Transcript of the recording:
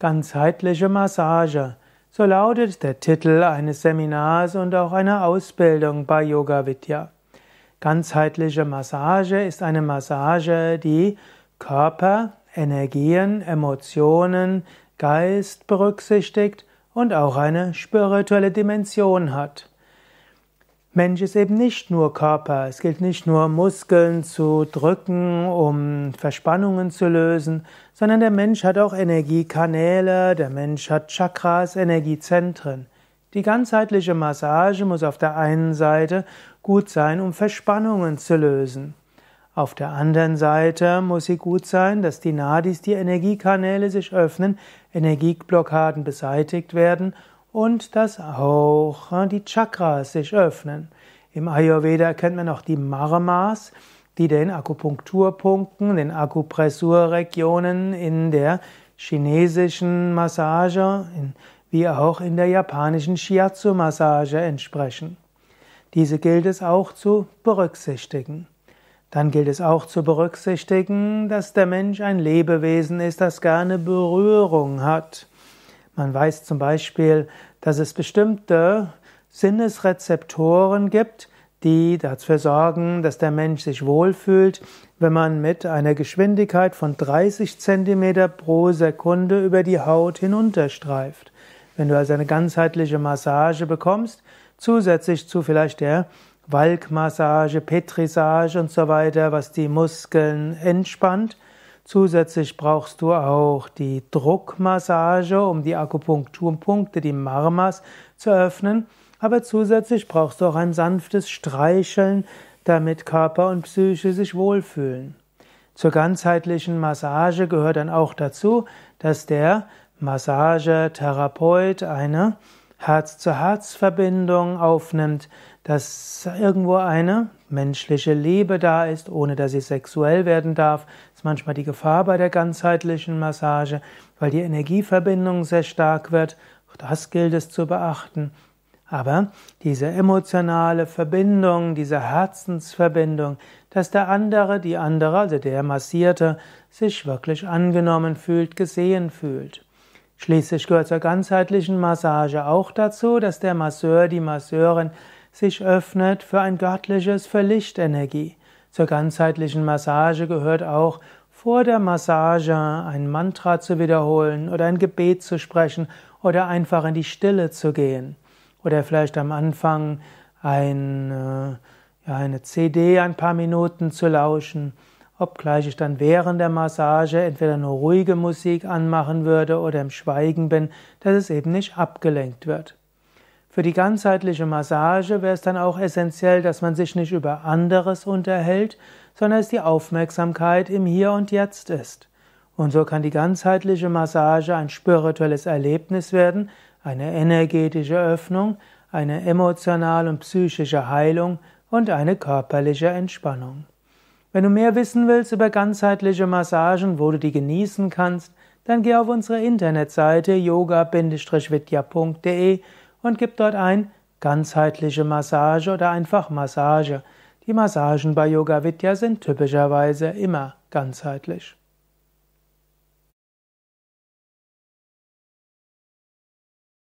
Ganzheitliche Massage. So lautet der Titel eines Seminars und auch einer Ausbildung bei Yoga Vidya. Ganzheitliche Massage ist eine Massage, die Körper, Energien, Emotionen, Geist berücksichtigt und auch eine spirituelle Dimension hat. Mensch ist eben nicht nur Körper. Es gilt nicht nur Muskeln zu drücken, um Verspannungen zu lösen, sondern der Mensch hat auch Energiekanäle, der Mensch hat Chakras, Energiezentren. Die ganzheitliche Massage muss auf der einen Seite gut sein, um Verspannungen zu lösen. Auf der anderen Seite muss sie gut sein, dass die Nadis, die Energiekanäle sich öffnen, Energieblockaden beseitigt werden und dass auch äh, die Chakras sich öffnen. Im Ayurveda kennt man noch die Marmas, die den Akupunkturpunkten, den Akupressurregionen in der chinesischen Massage wie auch in der japanischen Shiatsu-Massage entsprechen. Diese gilt es auch zu berücksichtigen. Dann gilt es auch zu berücksichtigen, dass der Mensch ein Lebewesen ist, das gerne Berührung hat. Man weiß zum Beispiel, dass es bestimmte Sinnesrezeptoren gibt, die dafür sorgen, dass der Mensch sich wohlfühlt, wenn man mit einer Geschwindigkeit von 30 cm pro Sekunde über die Haut hinunterstreift. Wenn du also eine ganzheitliche Massage bekommst, zusätzlich zu vielleicht der Walkmassage, Petrissage und so weiter, was die Muskeln entspannt, Zusätzlich brauchst du auch die Druckmassage, um die Akupunkturpunkte, die Marmas, zu öffnen. Aber zusätzlich brauchst du auch ein sanftes Streicheln, damit Körper und Psyche sich wohlfühlen. Zur ganzheitlichen Massage gehört dann auch dazu, dass der Massagetherapeut eine Herz-zu-Herz-Verbindung aufnimmt, dass irgendwo eine menschliche Liebe da ist, ohne dass sie sexuell werden darf, ist manchmal die Gefahr bei der ganzheitlichen Massage, weil die Energieverbindung sehr stark wird. Auch das gilt es zu beachten. Aber diese emotionale Verbindung, diese Herzensverbindung, dass der andere, die andere, also der Massierte, sich wirklich angenommen fühlt, gesehen fühlt. Schließlich gehört zur ganzheitlichen Massage auch dazu, dass der Masseur, die Masseurin sich öffnet für ein göttliches, für Lichtenergie. Zur ganzheitlichen Massage gehört auch, vor der Massage ein Mantra zu wiederholen oder ein Gebet zu sprechen oder einfach in die Stille zu gehen. Oder vielleicht am Anfang ein, äh, ja, eine CD ein paar Minuten zu lauschen Obgleich ich dann während der Massage entweder nur ruhige Musik anmachen würde oder im Schweigen bin, dass es eben nicht abgelenkt wird. Für die ganzheitliche Massage wäre es dann auch essentiell, dass man sich nicht über anderes unterhält, sondern dass die Aufmerksamkeit im Hier und Jetzt ist. Und so kann die ganzheitliche Massage ein spirituelles Erlebnis werden, eine energetische Öffnung, eine emotionale und psychische Heilung und eine körperliche Entspannung. Wenn du mehr wissen willst über ganzheitliche Massagen, wo du die genießen kannst, dann geh auf unsere Internetseite yoga-vidya.de und gib dort ein ganzheitliche Massage oder einfach Massage. Die Massagen bei Yoga Vidya sind typischerweise immer ganzheitlich.